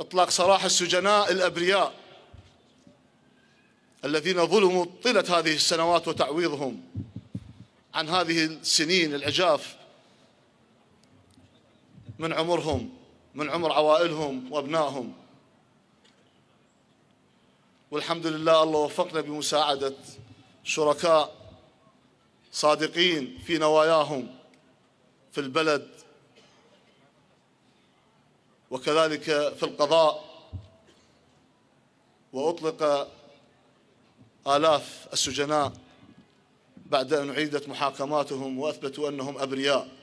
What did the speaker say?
إطلاق سراح السجناء الأبرياء الذين ظلموا طيلة هذه السنوات وتعويضهم عن هذه السنين العجاف من عمرهم من عمر عوائلهم وأبنائهم والحمد لله الله وفقنا بمساعدة شركاء صادقين في نواياهم في البلد وكذلك في القضاء وأطلق آلاف السجناء بعد أن أعيدت محاكماتهم وأثبتوا أنهم أبرياء